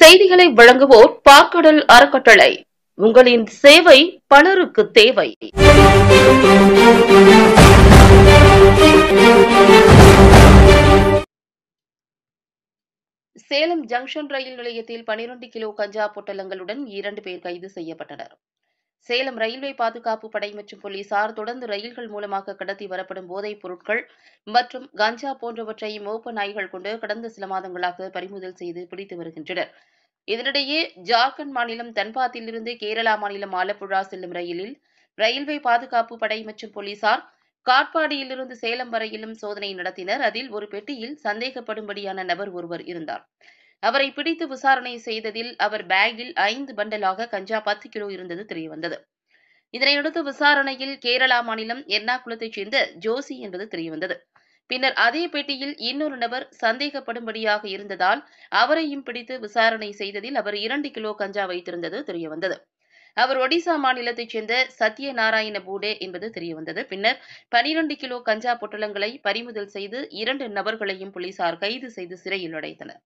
செய்திகளை வழங்குவோர் பாக்கடல் அறக்கட்டளை உங்களின் சேவை பலருக்கு தேவை சேலம் ஜங்ஷன் ரயில் நிலையத்தில் பனிரண்டு கிலோ கஞ்சா பொட்டலங்களுடன் இரண்டு பேர் கைது செய்யப்பட்டனர் சேலம் ரயில்வே பாதுகாப்பு படை மற்றும் போலீசார் தொடர்ந்து ரயில்கள் மூலமாக கடத்தி வரப்படும் போதைப் பொருட்கள் மற்றும் கஞ்சா போன்றவற்றை மோப்ப நாய்கள் கொண்டு கடந்த சில மாதங்களாக பறிமுதல் செய்து பிடித்து வருகின்றனர் இதனிடையே ஜார்க்கண்ட் மாநிலம் தன்பாத்திலிருந்து கேரளா மாநிலம் ஆலப்புழா செல்லும் ரயிலில் ரயில்வே பாதுகாப்பு படை மற்றும் போலீசார் காட்பாடியிலிருந்து சேலம் வரையிலும் சோதனை நடத்தினர் அதில் ஒரு பெட்டியில் சந்தேகப்படும்படியான நபர் ஒருவர் இருந்தார் அவரை பிடித்து விசாரணை செய்ததில் அவர் பேக்கில் ஐந்து பண்டலாக கஞ்சா பத்து கிலோ இருந்தது தெரியவந்தது இதனையடுத்து விசாரணையில் கேரளா மாநிலம் எர்ணாகுளத்தைச் சேர்ந்த ஜோசி என்பது தெரியவந்தது பின்னர் அதே பெட்டியில் இன்னொரு நபர் சந்தேகப்படும்படியாக இருந்ததால் அவரையும் பிடித்து விசாரணை செய்ததில் அவர் இரண்டு கிலோ கஞ்சா வைத்திருந்தது தெரியவந்தது அவர் ஒடிசா மாநிலத்தைச் சேர்ந்த சத்ய நாராயண பூடே என்பது தெரியவந்தது பின்னர் பனிரெண்டு கிலோ கஞ்சா பொட்டலங்களை பறிமுதல் செய்து இரண்டு நபர்களையும் போலீசார் கைது செய்து சிறையில் அடைத்தனர்